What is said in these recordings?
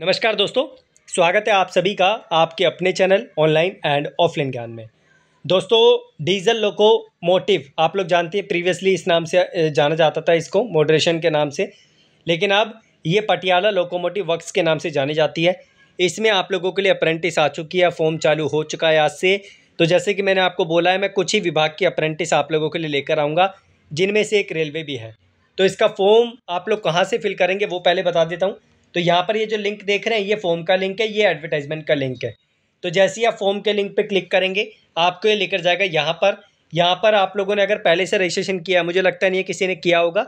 नमस्कार दोस्तों स्वागत है आप सभी का आपके अपने चैनल ऑनलाइन एंड ऑफलाइन ज्ञान में दोस्तों डीजल लोको मोटिव आप लोग जानते हैं प्रीवियसली इस नाम से जाना जाता था इसको मोडरेशन के नाम से लेकिन अब ये पटियाला लोकोमोटिव वर्क्स के नाम से जानी जाती है इसमें आप लोगों के लिए अप्रेंटिस आ चुकी है फॉर्म चालू हो चुका है आज से तो जैसे कि मैंने आपको बोला है मैं कुछ ही विभाग की अप्रेंटिस आप लोगों के लिए लेकर आऊँगा जिनमें से एक रेलवे भी है तो इसका फॉर्म आप लोग कहाँ से फिल करेंगे वो पहले बता देता हूँ तो यहाँ पर ये जो लिंक देख रहे हैं ये फॉर्म का लिंक है ये एडवर्टाइजमेंट का लिंक है तो जैसे ही आप फॉर्म के लिंक पे क्लिक करेंगे आपको ये लेकर जाएगा यहाँ पर यहाँ पर आप लोगों ने अगर पहले से रजिस्ट्रेशन किया मुझे लगता नहीं है किसी ने किया होगा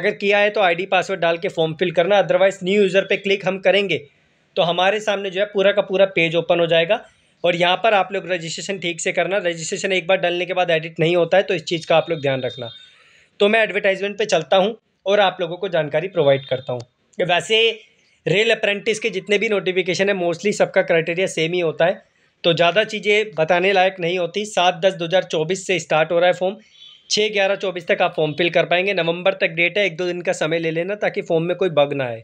अगर किया है तो आईडी पासवर्ड डाल के फॉर्म फिल करना अदरवाइज़ न्यू यूज़र पे क्लिक हम करेंगे तो हमारे सामने जो है पूरा का पूरा पेज ओपन हो जाएगा और यहाँ पर आप लोग रजिस्ट्रेशन ठीक से करना रजिस्ट्रेशन एक बार डालने के बाद एडिट नहीं होता है तो इस चीज़ का आप लोग ध्यान रखना तो मैं एडवर्टाइजमेंट पर चलता हूँ और आप लोगों को जानकारी प्रोवाइड करता हूँ वैसे रेल अप्रेंटिस के जितने भी नोटिफिकेशन है मोस्टली सबका क्राइटेरिया सेम ही होता है तो ज़्यादा चीज़ें बताने लायक नहीं होती सात दस दो हज़ार चौबीस से स्टार्ट हो रहा है फॉर्म छः ग्यारह चौबीस तक आप फॉर्म फिल कर पाएंगे नवंबर तक डेट है एक दो दिन का समय ले लेना ताकि फॉर्म में कोई बग ना आए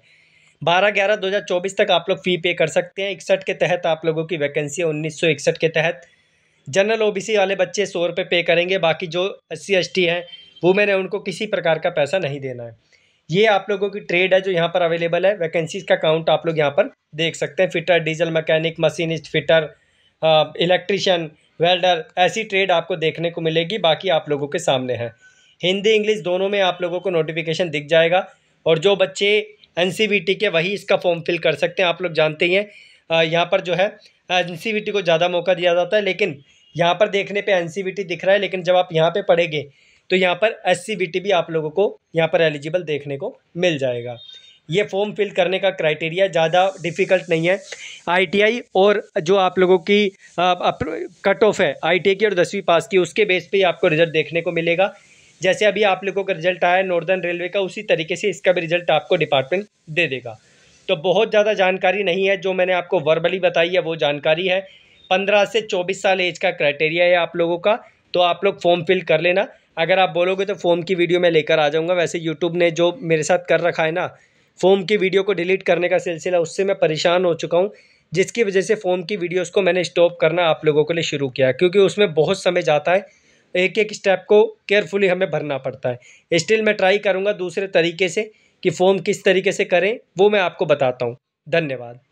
बारह ग्यारह दो हज़ार चौबीस तक आप लोग फ़ी पे कर सकते हैं इकसठ के तहत आप लोगों की वैकेंसी है उन्नीस सौ इकसठ के तहत जनरल ओबीसी वाले बच्चे सौ रुपये पे करेंगे बाकी जो एस सी एस टी हैं वो है उनको किसी प्रकार का पैसा नहीं देना है ये आप लोगों की ट्रेड है जो यहाँ पर अवेलेबल है वैकेंसीज का काउंट आप लोग यहाँ पर देख सकते हैं fitter diesel mechanic machinist fitter electrician welder ऐसी ट्रेड आपको देखने को मिलेगी बाकी आप लोगों के सामने है हिंदी इंग्लिश दोनों में आप लोगों को नोटिफिकेशन दिख जाएगा और जो बच्चे एन के वही इसका फॉर्म फिल कर सकते हैं आप लोग जानते ही हैं यहाँ पर जो है एन को ज़्यादा मौका दिया जाता है लेकिन यहाँ पर देखने पे एन दिख रहा है लेकिन जब आप यहाँ पे पढ़ेंगे तो यहाँ पर एस भी आप लोगों को यहाँ पर एलिजिबल देखने को मिल जाएगा ये फॉर्म फिल करने का क्राइटेरिया ज़्यादा डिफ़िकल्ट नहीं है आईटीआई और जो आप लोगों की कट ऑफ है आईटीआई की और दसवीं पास की उसके बेस पे आपको रिजल्ट देखने को मिलेगा जैसे अभी आप लोगों का रिजल्ट आया नॉर्दर्न रेलवे का उसी तरीके से इसका भी रिजल्ट आपको डिपार्टमेंट दे देगा तो बहुत ज़्यादा जानकारी नहीं है जो मैंने आपको वर्बली बताई है वो जानकारी है पंद्रह से चौबीस साल एज का क्राइटेरिया है आप लोगों का तो आप लोग फॉर्म फिल कर लेना अगर आप बोलोगे तो फ़ोम की वीडियो मैं लेकर आ जाऊँगा वैसे यूट्यूब ने जो मेरे साथ कर रखा है ना फ़ोम की वीडियो को डिलीट करने का सिलसिला उससे मैं परेशान हो चुका हूँ जिसकी वजह से फ़ोम की वीडियोज़ को मैंने स्टॉप करना आप लोगों के लिए शुरू किया क्योंकि उसमें बहुत समय जाता है एक एक स्टेप को केयरफुली हमें भरना पड़ता है स्टिल मैं ट्राई करूँगा दूसरे तरीके से कि फ़ोम किस तरीके से करें वो मैं आपको बताता हूँ धन्यवाद